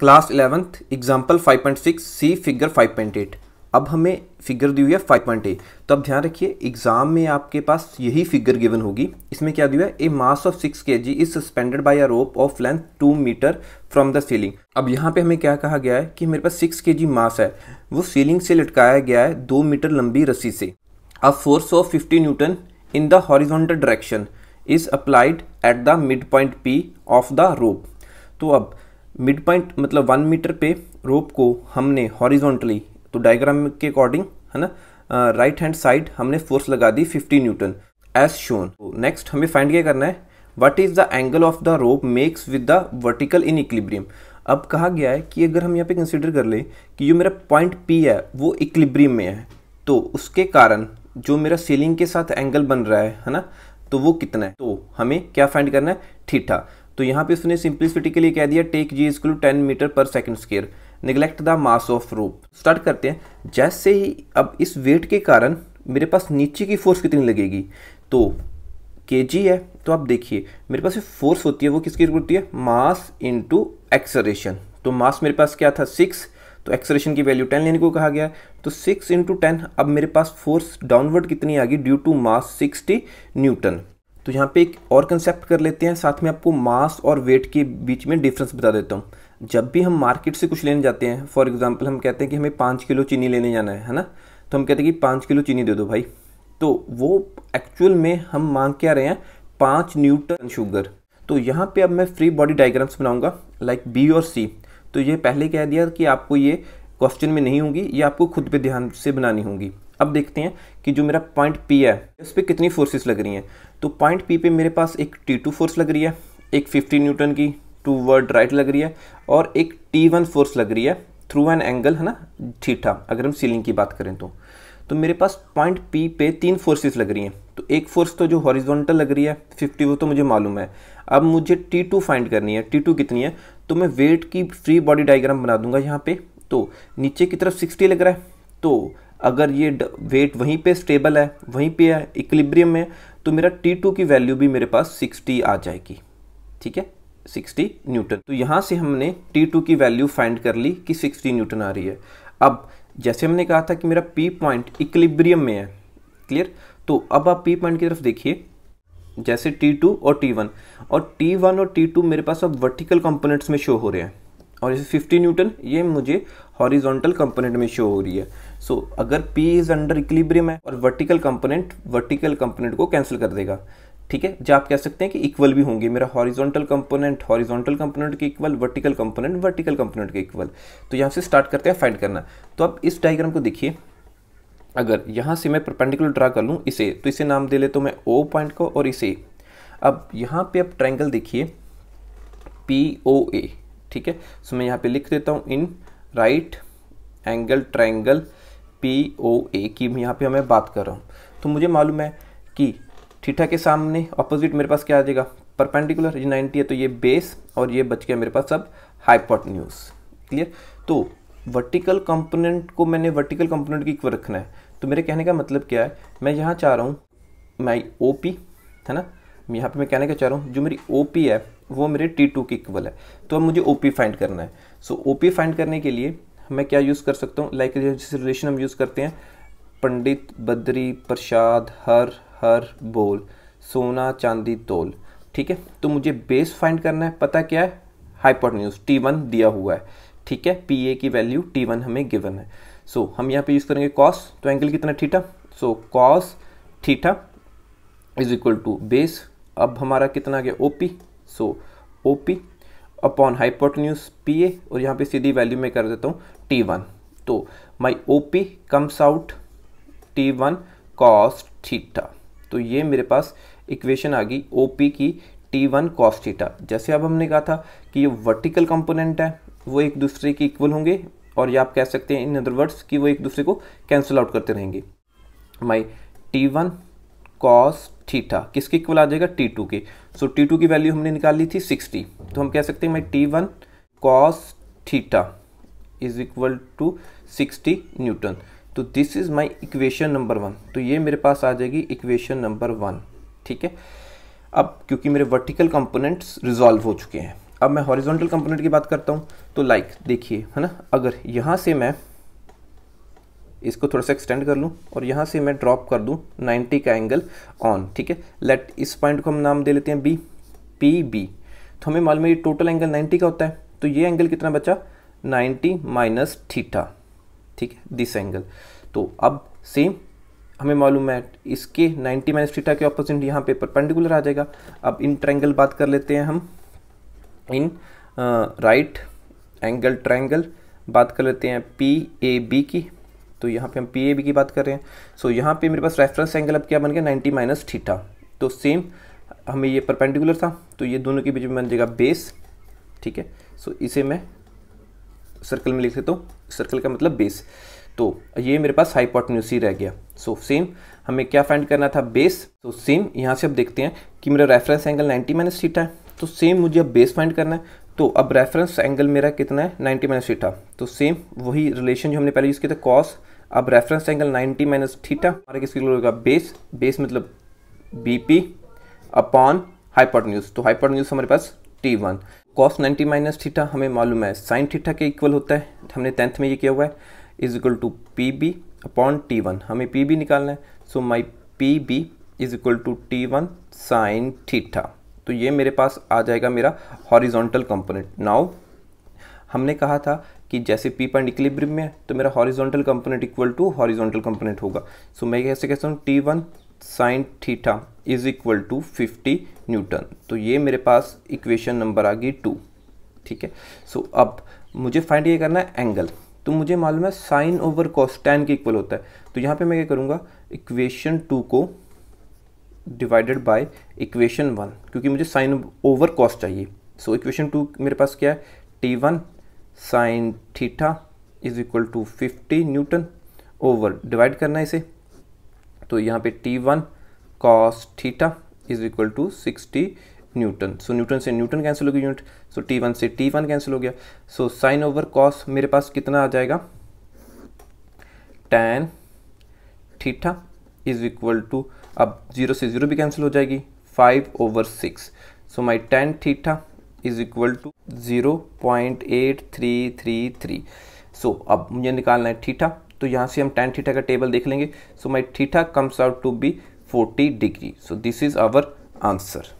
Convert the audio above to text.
class eleventh example 5.6 see figure 5.8 अब हमें figure दी हुई है 5.8 तो अब ध्यान रखिए एग्जाम में आपके पास यही फिगर गिवन होगी इसमें क्या दिया है ए मास of 6 k g is suspended by a rope of length 2 metre from the ceiling अब यहाँ पे हमें क्या कहा गया है कि मेरे पास 6 के जी मास है वो सीलिंग से लटकाया गया है दो मीटर लंबी रस्सी से अब force of fifty newton in the horizontal direction is applied at the mid point P of the rope तो अब मिड पॉइंट मतलब वन मीटर पे रोप को हमने हॉरिजॉन्टली तो डायग्राम के अकॉर्डिंग है ना राइट हैंड साइड हमने फोर्स लगा दी 50 न्यूटन एज शोन नेक्स्ट हमें फाइंड क्या करना है what is the angle of the rope makes with the vertical in equilibrium अब कहा गया है कि अगर हम यहाँ पे कंसिडर कर लें कि जो मेरा पॉइंट पी है वो इक्लिब्रियम में है तो उसके कारण जो मेरा सीलिंग के साथ एंगल बन रहा है है ना तो वो कितना है तो हमें क्या फाइंड करना है ठीठा तो यहाँ पे उसने सिंप्लिसिटी के लिए कह दिया take g is ten metre per second square neglect the mass of rope start करते हैं जैसे ही अब इस वेट के कारण मेरे पास नीचे की फोर्स कितनी लगेगी तो के जी है तो आप देखिए मेरे पास फोर्स होती है वो किसकी होती है मास इंटू एक्सरेशन तो मास मेरे पास क्या था सिक्स तो एक्सरेशन की वैल्यू टेन लेने को कहा गया तो सिक्स इंटू टेन अब मेरे पास फोर्स डाउनवर्ड कितनी आ गई due to mass sixty newton तो यहाँ पे एक और कंसेप्ट कर लेते हैं साथ में आपको मास और वेट के बीच में डिफरेंस बता देता हूँ जब भी हम मार्केट से कुछ लेने जाते हैं फॉर एग्जाम्पल हम कहते हैं कि हमें पाँच किलो चीनी लेने जाना है है ना तो हम कहते हैं कि पाँच किलो चीनी दे दो भाई तो वो एक्चुअल में हम मांग क्या रहे हैं पाँच न्यूटन शुगर तो यहाँ पे अब मैं फ्री बॉडी डायग्राम्स बनाऊंगा लाइक बी और सी तो ये पहले कह दिया कि आपको ये क्वेश्चन में नहीं होंगी ये आपको खुद पे ध्यान से बनानी होगी अब देखते हैं कि जो मेरा पॉइंट पी है उस पर कितनी फोर्सेस लग रही हैं तो पॉइंट पी पे मेरे पास एक टी टू फोर्स लग रही है एक फिफ्टी न्यूटन की टू वर्ड राइट लग रही है और एक टी वन फोर्स लग रही है थ्रू एन एंगल है ना ठीठा अगर हम सीलिंग की बात करें तो तो मेरे पास पॉइंट पी पे तीन फोर्सेस लग रही हैं तो एक फोर्स तो जो हॉरिजॉन्टल लग रही है फिफ्टी वो तो मुझे मालूम है अब मुझे टी टू फाइंड करनी है टी टू कितनी है तो मैं वेट की फ्री बॉडी डायग्राम बना दूंगा यहाँ पे तो नीचे की तरफ सिक्सटी लग रहा है तो अगर ये वेट वहीं पे स्टेबल है वहीं पे है इक्लिब्रियम है तो मेरा T2 की वैल्यू भी मेरे पास 60 आ जाएगी ठीक है 60 न्यूटन तो यहाँ से हमने T2 की वैल्यू फाइंड कर ली कि 60 न्यूटन आ रही है अब जैसे हमने कहा था कि मेरा P पॉइंट इक्लिब्रियम में है क्लियर तो अब आप P पॉइंट की तरफ देखिए जैसे टी और टी और टी और टी मेरे पास अब वर्टिकल कॉम्पोनेंट्स में शो हो रहे हैं और जैसे फिफ्टी न्यूटन ये मुझे हॉरिजॉन्टल कंपोनेंट में शो हो रही है सो so, अगर P इज अंडर इक्लिब्रियम है और वर्टिकल कंपोनेंट वर्टिकल कंपोनेंट को कैंसिल कर देगा ठीक है जो आप कह सकते हैं कि इक्वल भी होंगे मेरा हॉरिजॉन्टल कंपोनेंट हॉरिजॉन्टल कंपोनेंट के equal vertical component vertical component के इक्वल तो यहाँ से स्टार्ट करते हैं फाइंड करना तो आप इस डायग्राम को देखिए अगर यहाँ से मैं परपेंडिकुलर ड्रा कर लूँ इसे तो इसे नाम दे लेता तो हूँ मैं ओ पॉइंट को और इसे अब यहाँ पे आप ट्राइंगल देखिए पी ओ ए ठीक है सो मैं यहाँ पे लिख देता हूँ in right angle triangle P O A की यहाँ पे मैं बात कर रहा हूँ तो मुझे मालूम है कि ठीठा के सामने ऑपोजिट मेरे पास क्या आ जाएगा परपेंडिकुलर ये 90 है तो ये बेस और ये बच गया मेरे पास सब हाइपोटन्यूज क्लियर तो वर्टिकल कंपोनेंट को मैंने वर्टिकल कंपोनेंट की इक्वल रखना है तो मेरे कहने का मतलब क्या है मैं यहाँ चाह रहा हूँ मैं ओ पी है ना यहाँ पे मैं कहने का चाह रहा हूँ जो मेरी ओ पी है वो मेरे टी टू की इक्वल है तो अब मुझे ओ पी फाइंड करना है सो ओ पी फाइंड करने के लिए मैं क्या यूज़ कर सकता हूँ लाइक जिस रिलेशन हम यूज़ करते हैं पंडित बद्री प्रसाद हर हर बोल सोना चांदी तोल ठीक है तो मुझे बेस फाइंड करना है पता क्या है न्यूज टी वन दिया हुआ है ठीक है पी ए की वैल्यू टी वन हमें गिवन है सो so, हम यहाँ पे यूज़ करेंगे कॉस तो एंगल कितना theta so cos theta is equal to base अब हमारा कितना आ गया O P so O P upon hypotenuse P A और यहाँ पे सीधी वैल्यू में कर देता हूँ टी वन तो my O P comes out T one cos theta तो ये मेरे पास इक्वेशन आ गई ओ पी की टी वन कॉस्ट थीटा जैसे अब हमने कहा था कि ये वर्टिकल कंपोनेंट है वो एक दूसरे के इक्वल होंगे और ये आप कह सकते हैं इन अदर वर्ड्स कि वो एक दूसरे को कैंसिल आउट करते रहेंगे my T one cos theta किसके इक्वल आ जाएगा टी टू के सो टी टू की वैल्यू हमने निकाल ली थी सिक्सटी तो हम कह सकते हैं मैं T one cos theta is equal to sixty newton तो this is my equation number one तो ये मेरे पास आ जाएगी इक्वेशन नंबर वन ठीक है अब क्योंकि मेरे वर्टिकल कंपोनेंट्स रिजॉल्व हो चुके हैं अब मैं हॉरिजॉन्टल कंपोनेंट की बात करता हूँ तो लाइक देखिए है ना अगर यहाँ से मैं इसको थोड़ा सा एक्सटेंड कर लूँ और यहाँ से मैं ड्रॉप कर दूँ 90 का एंगल ऑन ठीक है लेट इस पॉइंट को हम नाम दे लेते हैं बी पी बी तो हमें मालूम है ये टोटल एंगल 90 का होता है तो ये एंगल कितना बचा 90 माइनस थीटा ठीक है दिस एंगल तो अब सेम हमें मालूम है इसके 90 माइनस थीटा के ऑपोजिट यहाँ पे परपेंडिकुलर आ जाएगा अब इन ट्रैंगल बात कर लेते हैं हम इन राइट एंगल ट्रैंगल बात कर लेते हैं पी ए बी की तो यहाँ पे हम पी ए बी की बात कर रहे हैं सो so, यहाँ पे मेरे पास रेफरेंस एंगल अब क्या बन गया नाइन्टी माइनस ठीठा तो सेम हमें ये परपेंडिकुलर था तो ये दोनों के बीच में बन जाएगा बेस ठीक है सो so, इसे मैं सर्कल में लिख देता हूँ सर्कल का मतलब बेस तो ये मेरे पास हाइपोटन्यूस ही रह गया सो so, सेम हमें क्या फाइंड करना था बेस तो सेम यहाँ से अब देखते हैं कि मेरा reference angle ninety minus theta है तो सेम मुझे अब बेस फाइंड करना है तो अब रेफरेंस एंगल मेरा कितना है नाइन्टी माइनस थीटा तो सेम वही रिलेशन जो हमने पहले यूज़ किया था कॉस अब reference angle ninety minus theta हमारा किसके होगा बेस बेस मतलब बी पी अपॉन हाइपोटन्यूज तो हाइपोटन्यूज हमारे पास T one cos ninety minus theta हमें मालूम है साइन थीटा के इक्वल होता है हमने टेंथ में ये किया हुआ है is equal to P B upon T one हमें पी बी निकालना है so my P B is equal to T one sine theta तो ये मेरे पास आ जाएगा मेरा हॉरिजॉन्टल कंपोनेंट नाउ हमने कहा था कि जैसे पी पॉइंट इक्लिब्रियम में तो मेरा horizontal component equal to horizontal component होगा सो so, मैं कैसे कहता हूँ T one sine theta is equal to fifty newton तो ये मेरे पास इक्वेशन नंबर आ गई टू ठीक है सो so, अब मुझे फाइंड ये करना है एंगल तो मुझे मालूम है साइन ओवर कॉस टैन के इक्वल होता है तो यहाँ पे मैं क्या करूँगा इक्वेशन टू को डिवाइडेड बाय इक्वेशन वन क्योंकि मुझे साइन ओवर कॉस्ट चाहिए सो इक्वेशन टू मेरे पास क्या है T one sine theta is equal to fifty newton over divide करना है इसे तो यहाँ पे T one cos theta is equal to sixty newton so newton से न्यूटन कैंसिल हो गई यूनिट सो टी वन से टी वन कैंसिल हो गया सो साइन ओवर कॉस मेरे पास कितना आ जाएगा tan theta is equal to अब जीरो से जीरो भी कैंसिल हो जाएगी five over six so my tan theta is equal to zero point eight three three three so अब मुझे निकालना है ठीठा तो यहाँ से हम टेन थीठा का टेबल देख लेंगे so my theta comes out to be forty degree so this is our answer